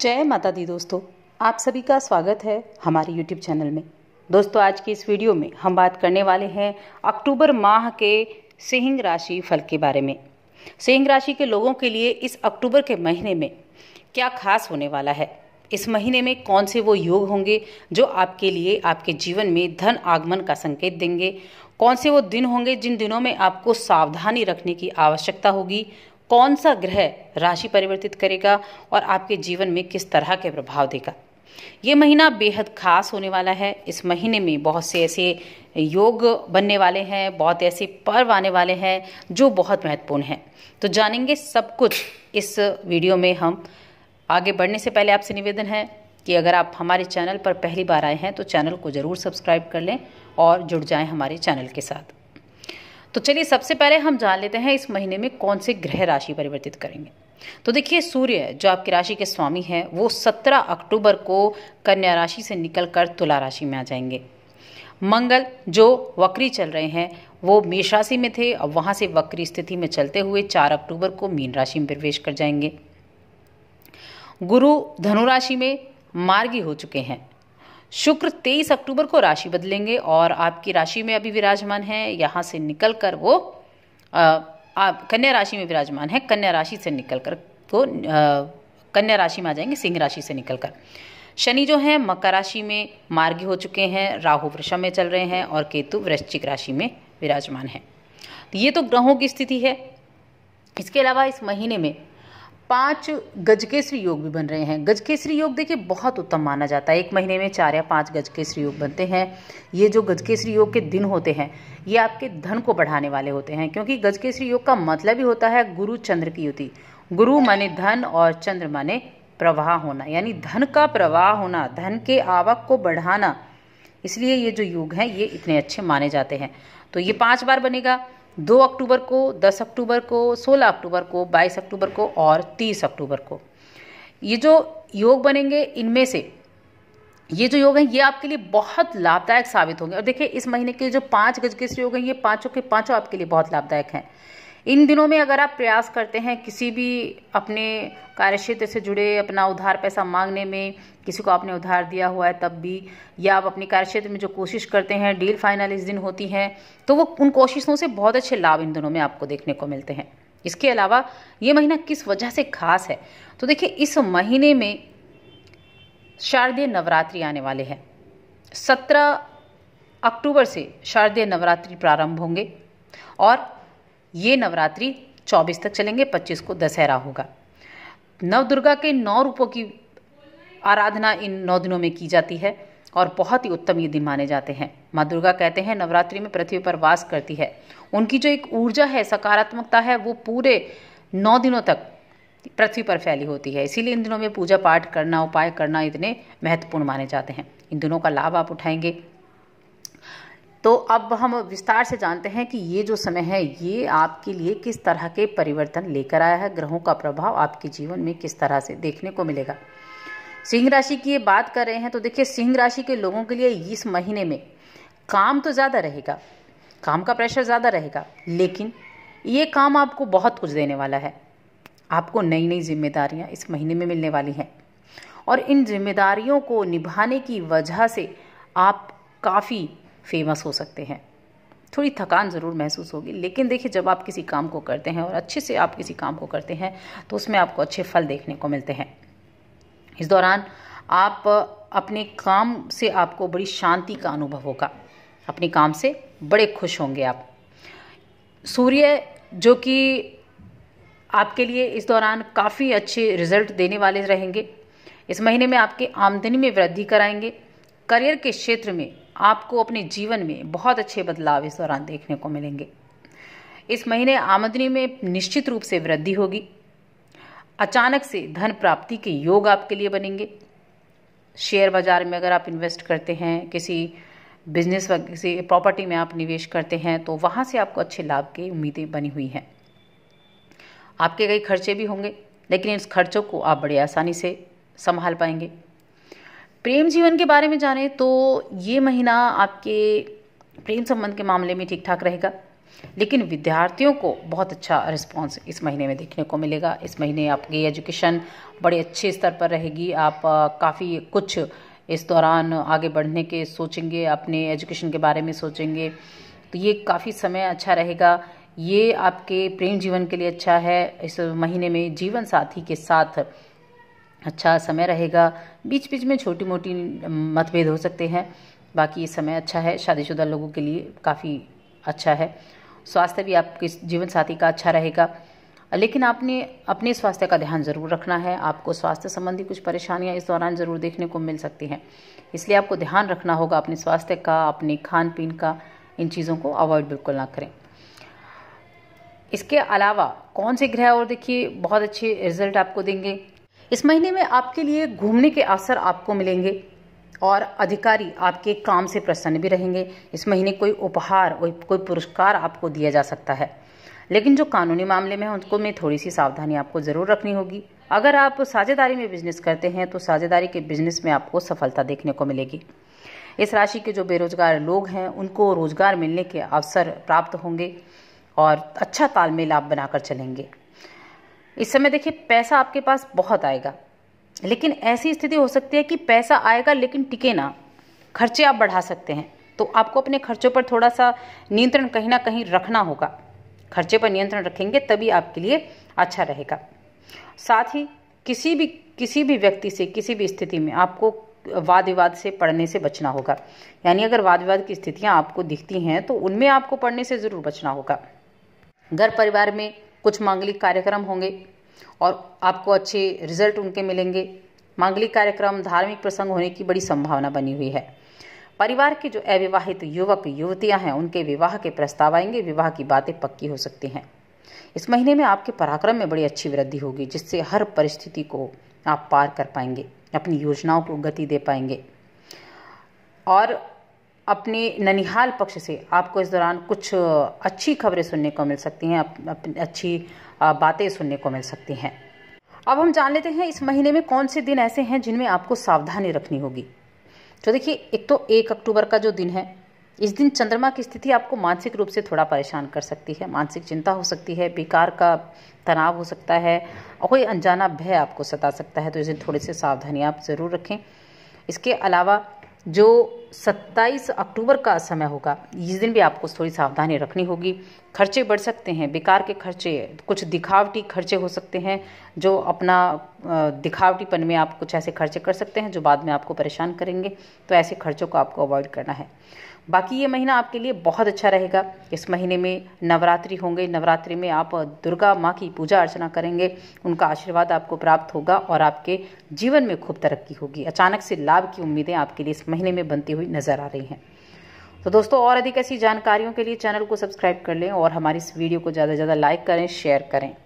जय माता दी दोस्तों आप सभी का स्वागत है हमारे YouTube चैनल में दोस्तों आज की इस वीडियो में हम बात करने वाले हैं अक्टूबर माह के सिंह राशि फल के बारे में सिंह राशि के लोगों के लिए इस अक्टूबर के महीने में क्या खास होने वाला है इस महीने में कौन से वो योग होंगे जो आपके लिए आपके जीवन में धन आगमन का संकेत देंगे कौन से वो दिन होंगे जिन दिनों में आपको सावधानी रखने की आवश्यकता होगी कौन सा ग्रह राशि परिवर्तित करेगा और आपके जीवन में किस तरह के प्रभाव देगा ये महीना बेहद खास होने वाला है इस महीने में बहुत से ऐसे योग बनने वाले हैं बहुत ऐसे पर्व आने वाले हैं जो बहुत महत्वपूर्ण हैं तो जानेंगे सब कुछ इस वीडियो में हम आगे बढ़ने से पहले आपसे निवेदन है कि अगर आप हमारे चैनल पर पहली बार आए हैं तो चैनल को ज़रूर सब्सक्राइब कर लें और जुड़ जाएं हमारे चैनल के साथ तो चलिए सबसे पहले हम जान लेते हैं इस महीने में कौन से ग्रह राशि परिवर्तित करेंगे तो देखिए सूर्य जो आपकी राशि के स्वामी हैं वो 17 अक्टूबर को कन्या राशि से निकलकर तुला राशि में आ जाएंगे मंगल जो वक्री चल रहे हैं वो मेष राशि में थे और वहाँ से वक्री स्थिति में चलते हुए 4 अक्टूबर को मीन राशि में प्रवेश कर जाएंगे गुरु धनु राशि में मार्गी हो चुके हैं शुक्र 23 अक्टूबर को राशि बदलेंगे और आपकी राशि में अभी विराजमान है यहाँ से निकल कर वो आप कन्या राशि में विराजमान है कन्या राशि से निकल कर तो कन्या राशि में आ जाएंगे सिंह राशि से निकल कर शनि जो है मकर राशि में मार्गी हो चुके हैं राहु वृषभ में चल रहे हैं और केतु वृश्चिक राशि में विराजमान है ये तो ग्रहों की स्थिति है इसके अलावा इस महीने में पांच गजकेसरी योग भी बन रहे हैं गजकेसरी योग देखिए बहुत उत्तम माना जाता है एक महीने में चार या पांच गजकेसरी योग बनते हैं ये जो गजकेसरी योग के दिन होते हैं ये आपके धन को बढ़ाने वाले होते हैं क्योंकि गजकेसरी योग का मतलब ही होता है गुरु चंद्र की युति गुरु माने धन और चंद्र माने प्रवाह होना यानी धन का प्रवाह होना धन के आवक को बढ़ाना इसलिए ये जो योग हैं ये इतने अच्छे माने जाते हैं तो ये पांच बार बनेगा दो अक्टूबर को दस अक्टूबर को सोलह अक्टूबर को बाईस अक्टूबर को और तीस अक्टूबर को ये जो योग बनेंगे इनमें से ये जो योग हैं ये आपके लिए बहुत लाभदायक साबित होंगे और देखिए इस महीने के जो पाँच गज के योग हैं ये पाँचों के पाँचों आपके लिए बहुत लाभदायक हैं इन दिनों में अगर आप प्रयास करते हैं किसी भी अपने कार्य क्षेत्र से जुड़े अपना उधार पैसा मांगने में किसी को आपने उधार दिया हुआ है तब भी या आप अपने कार्य क्षेत्र में जो कोशिश करते हैं डील फाइनल इस दिन होती है तो वो उन कोशिशों से बहुत अच्छे लाभ इन दिनों में आपको देखने को मिलते हैं इसके अलावा ये महीना किस वजह से खास है तो देखिए इस महीने में शारदीय नवरात्रि आने वाले हैं सत्रह अक्टूबर से शारदीय नवरात्रि प्रारंभ होंगे और ये नवरात्रि 24 तक चलेंगे 25 को दशहरा होगा नव दुर्गा के नौ रूपों की आराधना इन नौ दिनों में की जाती है और बहुत ही उत्तम ये दिन माने जाते हैं माँ दुर्गा कहते हैं नवरात्रि में पृथ्वी पर वास करती है उनकी जो एक ऊर्जा है सकारात्मकता है वो पूरे नौ दिनों तक पृथ्वी पर फैली होती है इसीलिए इन दिनों में पूजा पाठ करना उपाय करना इतने महत्वपूर्ण माने जाते हैं इन दिनों का लाभ आप उठाएंगे तो अब हम विस्तार से जानते हैं कि ये जो समय है ये आपके लिए किस तरह के परिवर्तन लेकर आया है ग्रहों का प्रभाव आपके जीवन में किस तरह से देखने को मिलेगा सिंह राशि की ये बात कर रहे हैं तो देखिए सिंह राशि के लोगों के लिए इस महीने में काम तो ज़्यादा रहेगा काम का प्रेशर ज़्यादा रहेगा लेकिन ये काम आपको बहुत कुछ देने वाला है आपको नई नई जिम्मेदारियाँ इस महीने में मिलने वाली हैं और इन जिम्मेदारियों को निभाने की वजह से आप काफ़ी फेमस हो सकते हैं थोड़ी थकान ज़रूर महसूस होगी लेकिन देखिए जब आप किसी काम को करते हैं और अच्छे से आप किसी काम को करते हैं तो उसमें आपको अच्छे फल देखने को मिलते हैं इस दौरान आप अपने काम से आपको बड़ी शांति का अनुभव होगा अपने काम से बड़े खुश होंगे आप सूर्य जो कि आपके लिए इस दौरान काफ़ी अच्छे रिजल्ट देने वाले रहेंगे इस महीने में आपके आमदनी में वृद्धि कराएंगे करियर के क्षेत्र में आपको अपने जीवन में बहुत अच्छे बदलाव इस दौरान देखने को मिलेंगे इस महीने आमदनी में निश्चित रूप से वृद्धि होगी अचानक से धन प्राप्ति के योग आपके लिए बनेंगे शेयर बाजार में अगर आप इन्वेस्ट करते हैं किसी बिजनेस किसी प्रॉपर्टी में आप निवेश करते हैं तो वहाँ से आपको अच्छे लाभ की उम्मीदें बनी हुई हैं आपके कई खर्चे भी होंगे लेकिन इस खर्चों को आप बड़े आसानी से संभाल पाएंगे प्रेम जीवन के बारे में जाने तो ये महीना आपके प्रेम संबंध के मामले में ठीक ठाक रहेगा लेकिन विद्यार्थियों को बहुत अच्छा रिस्पांस इस महीने में देखने को मिलेगा इस महीने आपकी एजुकेशन बड़े अच्छे स्तर पर रहेगी आप काफ़ी कुछ इस दौरान आगे बढ़ने के सोचेंगे अपने एजुकेशन के बारे में सोचेंगे तो ये काफ़ी समय अच्छा रहेगा ये आपके प्रेम जीवन के लिए अच्छा है इस महीने में जीवन साथी के साथ अच्छा समय रहेगा बीच बीच में छोटी मोटी मतभेद हो सकते हैं बाकी ये समय अच्छा है शादीशुदा लोगों के लिए काफ़ी अच्छा है स्वास्थ्य भी आपके जीवन साथी का अच्छा रहेगा लेकिन आपने अपने स्वास्थ्य का ध्यान ज़रूर रखना है आपको स्वास्थ्य संबंधी कुछ परेशानियां इस दौरान ज़रूर देखने को मिल सकती हैं इसलिए आपको ध्यान रखना होगा अपने स्वास्थ्य का अपने खान पीन का इन चीज़ों को अवॉइड बिल्कुल ना करें इसके अलावा कौन से ग्रह और देखिए बहुत अच्छे रिजल्ट आपको देंगे इस महीने में आपके लिए घूमने के अवसर आपको मिलेंगे और अधिकारी आपके काम से प्रसन्न भी रहेंगे इस महीने कोई उपहार कोई पुरस्कार आपको दिया जा सकता है लेकिन जो कानूनी मामले में है उनको में थोड़ी सी सावधानी आपको ज़रूर रखनी होगी अगर आप साझेदारी में बिजनेस करते हैं तो साझेदारी के बिजनेस में आपको सफलता देखने को मिलेगी इस राशि के जो बेरोजगार लोग हैं उनको रोजगार मिलने के अवसर प्राप्त होंगे और अच्छा तालमेल आप बनाकर चलेंगे इस समय देखिए पैसा आपके पास बहुत आएगा लेकिन ऐसी स्थिति हो सकती है कि पैसा आएगा लेकिन टिके ना खर्चे आप बढ़ा सकते हैं तो आपको अपने खर्चों पर थोड़ा सा नियंत्रण कहीं ना कहीं रखना होगा खर्चे पर नियंत्रण रखेंगे तभी आपके लिए अच्छा रहेगा साथ ही किसी भी किसी भी व्यक्ति से किसी भी स्थिति में आपको वाद विवाद से पढ़ने से बचना होगा यानी अगर वाद विवाद की स्थितियां आपको दिखती हैं तो उनमें आपको पढ़ने से ज़रूर बचना होगा घर परिवार में कुछ मांगलिक कार्यक्रम होंगे और आपको अच्छे रिजल्ट उनके मिलेंगे मांगलिक कार्यक्रम धार्मिक प्रसंग होने की बड़ी संभावना बनी हुई है परिवार के जो अविवाहित युवक युवतियां हैं उनके विवाह के प्रस्ताव आएंगे विवाह की बातें पक्की हो सकती हैं इस महीने में आपके पराक्रम में बड़ी अच्छी वृद्धि होगी जिससे हर परिस्थिति को आप पार कर पाएंगे अपनी योजनाओं को गति दे पाएंगे और अपने ननिहाल पक्ष से आपको इस दौरान कुछ अच्छी खबरें सुनने को मिल सकती हैं अप, अच्छी बातें सुनने को मिल सकती हैं अब हम जान लेते हैं इस महीने में कौन से दिन ऐसे हैं जिनमें आपको सावधानी रखनी होगी तो देखिए एक तो एक अक्टूबर का जो दिन है इस दिन चंद्रमा की स्थिति आपको मानसिक रूप से थोड़ा परेशान कर सकती है मानसिक चिंता हो सकती है बेकार का तनाव हो सकता है और कोई अनजाना भय आपको सता सकता है तो इस दिन थोड़ी सी सावधानी आप ज़रूर रखें इसके अलावा जो 27 अक्टूबर का समय होगा इस दिन भी आपको थोड़ी सावधानी रखनी होगी खर्चे बढ़ सकते हैं बेकार के खर्चे कुछ दिखावटी खर्चे हो सकते हैं जो अपना दिखावटीपन में आप कुछ ऐसे खर्चे कर सकते हैं जो बाद में आपको परेशान करेंगे तो ऐसे खर्चों को आपको अवॉइड करना है बाकी ये महीना आपके लिए बहुत अच्छा रहेगा इस महीने में नवरात्रि होंगे नवरात्रि में आप दुर्गा माँ की पूजा अर्चना करेंगे उनका आशीर्वाद आपको प्राप्त होगा और आपके जीवन में खूब तरक्की होगी अचानक से लाभ की उम्मीदें आपके लिए इस महीने में बनती हुई नजर आ रही हैं तो दोस्तों और अधिक ऐसी जानकारियों के लिए चैनल को सब्सक्राइब कर लें और हमारी इस वीडियो को ज़्यादा से ज़्यादा लाइक करें शेयर करें